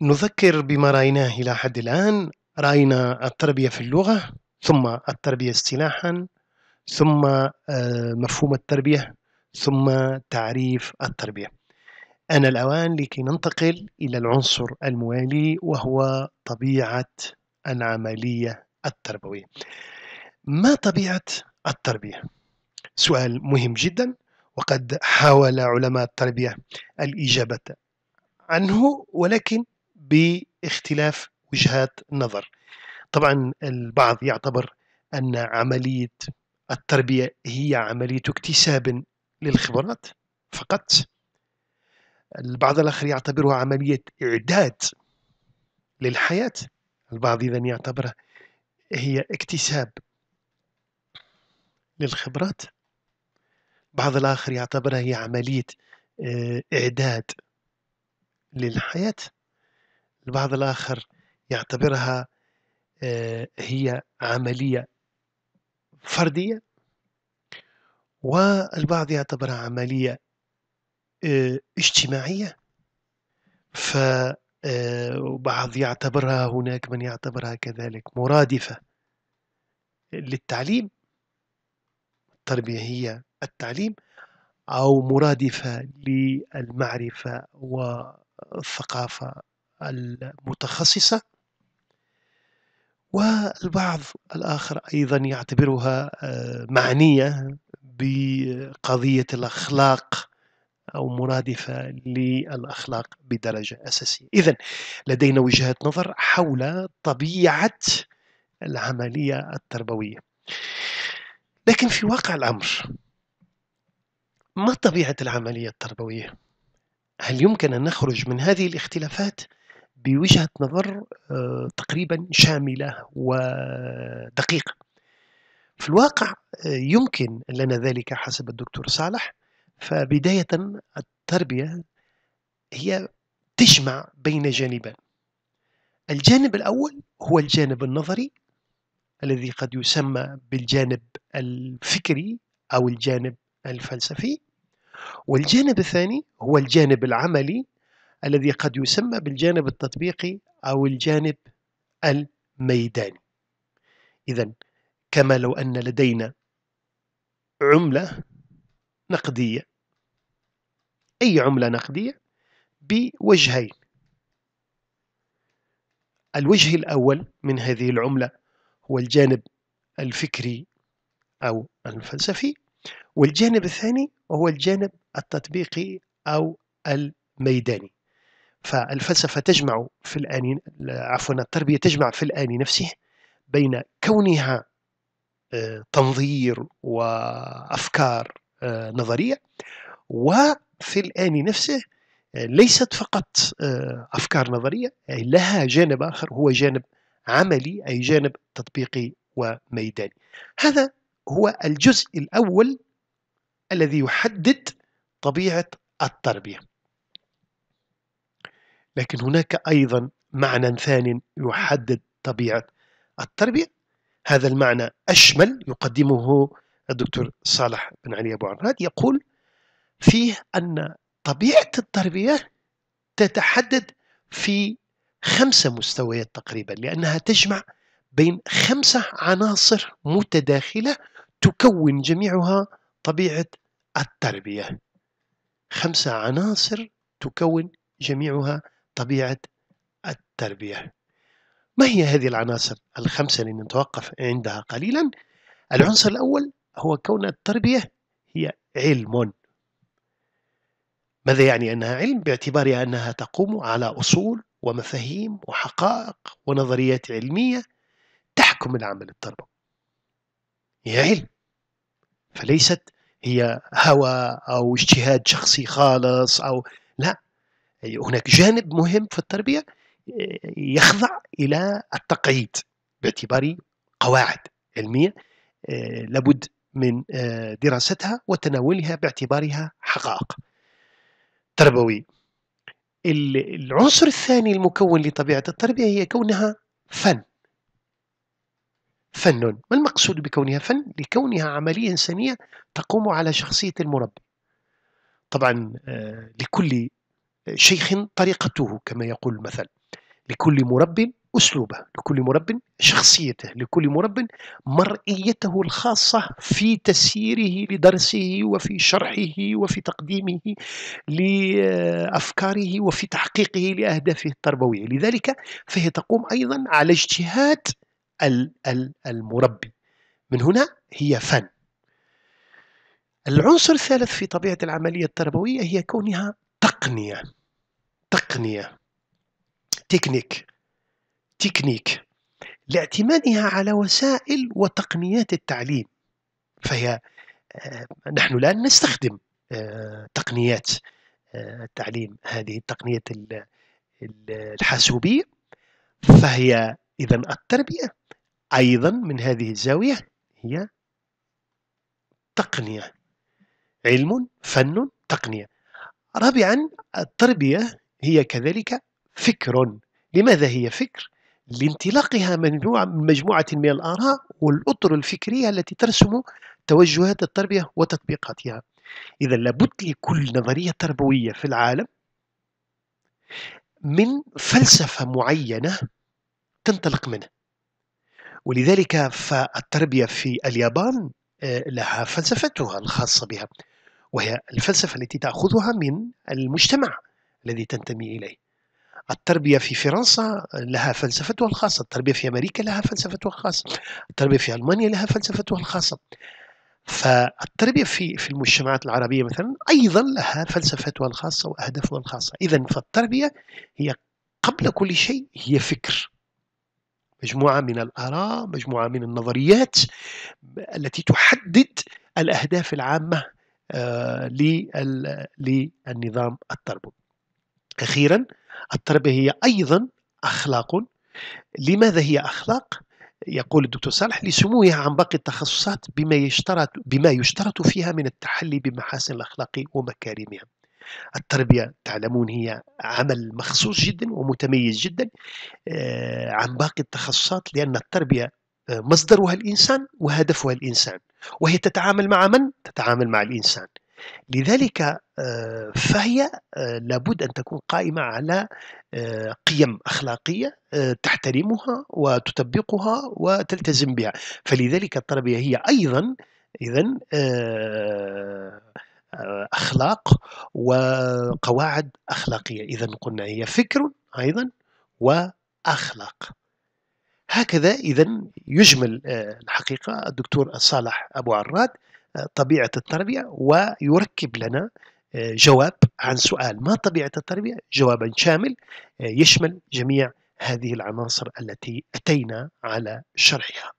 نذكر بما رأيناه إلى حد الآن رأينا التربية في اللغة ثم التربية اصطلاحا ثم آه، مفهوم التربية ثم تعريف التربية أن الأوان لكي ننتقل إلى العنصر الموالي وهو طبيعة العملية التربوية ما طبيعة التربية؟ سؤال مهم جدا وقد حاول علماء التربية الإجابة عنه ولكن باختلاف وجهات النظر طبعا البعض يعتبر أن عملية التربية هي عملية اكتساب للخبرات فقط البعض الآخر يعتبرها عملية إعداد للحياة البعض اذا يعتبرها هي اكتساب للخبرات بعض الآخر يعتبرها هي عملية آه، إعداد للحياة البعض الآخر يعتبرها آه، هي عملية فردية والبعض يعتبرها عملية آه، اجتماعية فبعض آه، يعتبرها هناك من يعتبرها كذلك مرادفة للتعليم التربية هي التعليم أو مرادفة للمعرفة والثقافة المتخصصة والبعض الآخر أيضا يعتبرها آه، معنية بقضية الأخلاق أو مرادفة للأخلاق بدرجة أساسية إذا لدينا وجهة نظر حول طبيعة العملية التربوية لكن في واقع الأمر ما طبيعة العملية التربوية؟ هل يمكن أن نخرج من هذه الاختلافات بوجهة نظر آه، تقريبا شاملة ودقيقة في الواقع آه، يمكن لنا ذلك حسب الدكتور صالح فبداية التربية هي تجمع بين جانبين الجانب الأول هو الجانب النظري الذي قد يسمى بالجانب الفكري أو الجانب الفلسفي والجانب الثاني هو الجانب العملي الذي قد يسمى بالجانب التطبيقي أو الجانب الميداني إذا كما لو أن لدينا عملة نقدية أي عملة نقدية بوجهين الوجه الأول من هذه العملة هو الجانب الفكري أو الفلسفي والجانب الثاني هو الجانب التطبيقي أو الميداني فالفلسفة تجمع في الآن عفوا التربية تجمع في الآن نفسه بين كونها آه، تنظير وأفكار آه، نظرية وفي الآن نفسه آه، ليست فقط أفكار نظرية يعني لها جانب آخر هو جانب عملي أي جانب تطبيقي وميداني هذا هو الجزء الأول الذي يحدد طبيعة التربية لكن هناك أيضا معنى ثان يحدد طبيعة التربية هذا المعنى أشمل يقدمه الدكتور صالح بن علي أبو عراد يقول فيه أن طبيعة التربية تتحدد في خمسة مستويات تقريبا لأنها تجمع بين خمسة عناصر متداخلة تكون جميعها طبيعة التربية خمسة عناصر تكون جميعها طبيعة التربية ما هي هذه العناصر الخمسة اللي نتوقف عندها قليلا العنصر الأول هو كون التربية هي علم ماذا يعني أنها علم باعتبارها أنها تقوم على أصول ومفاهيم وحقائق ونظريات علمية تحكم العمل التربوي هي علم فليست هي هوى أو اجتهاد شخصي خالص أو لا يعني هناك جانب مهم في التربية يخضع إلى التقعيد باعتبار قواعد علمية آه، لابد من آه، دراستها وتناولها باعتبارها حقائق تربوي العنصر الثاني المكون لطبيعة التربية هي كونها فن فن ما المقصود بكونها فن؟ لكونها عملية إنسانية تقوم على شخصية المربي طبعا آه، لكل شيخ طريقته كما يقول المثل لكل مرب أسلوبه لكل مرب شخصيته لكل مرب مرئيته الخاصة في تسييره لدرسه وفي شرحه وفي تقديمه لأفكاره وفي تحقيقه لأهدافه التربوية لذلك فهي تقوم أيضا على اجتهاد المربي من هنا هي فن العنصر الثالث في طبيعة العملية التربوية هي كونها تقنية تقنية تكنيك تكنيك لاعتمادها على وسائل وتقنيات التعليم فهي آه، نحن الآن نستخدم آه، تقنيات آه، التعليم هذه التقنية الحاسوبية فهي إذا التربية أيضا من هذه الزاوية هي تقنية علم فن تقنية رابعا التربية هي كذلك فكر لماذا هي فكر؟ لانطلاقها مجموعة من مجموعة من الآراء والأطر الفكرية التي ترسم توجهات التربية وتطبيقاتها إذا لابد لكل نظرية تربوية في العالم من فلسفة معينة تنطلق منه ولذلك فالتربية في اليابان آه، لها فلسفتها الخاصة بها وهي الفلسفة التي تأخذها من المجتمع الذي تنتمي إليه التربية في فرنسا لها فلسفتها الخاصة التربية في أمريكا لها فلسفتها الخاصة التربية في ألمانيا لها فلسفتها الخاصة فالتربية في في المجتمعات العربية مثلا أيضا لها فلسفتها الخاصة وأهدافها الخاصة إذا فالتربية هي قبل كل شيء هي فكر مجموعة من الآراء مجموعة من النظريات التي تحدد الأهداف العامة آه، للنظام التربوي أخيرا التربية هي أيضا أخلاق لماذا هي أخلاق؟ يقول الدكتور صالح لسموها عن باقي التخصصات بما يشترط بما يشترط فيها من التحلي بمحاسن الاخلاق ومكارمها. التربيه تعلمون هي عمل مخصوص جدا ومتميز جدا آه، عن باقي التخصصات لان التربيه آه، مصدرها الانسان وهدفها الانسان وهي تتعامل مع من؟ تتعامل مع الانسان لذلك آه، فهي آه، لابد أن تكون قائمة على آه، قيم أخلاقية تحترمها وتطبقها وتلتزم بها فلذلك التربية هي أيضا إذا أخلاق وقواعد أخلاقية إذا قلنا هي فكر أيضا وأخلاق هكذا إذا يجمل الحقيقة الدكتور صالح أبو عراد طبيعه التربيه ويركب لنا آه، جواب عن سؤال ما طبيعه التربيه؟ جوابا شامل آه، يشمل جميع هذه العناصر التي اتينا على شرحها.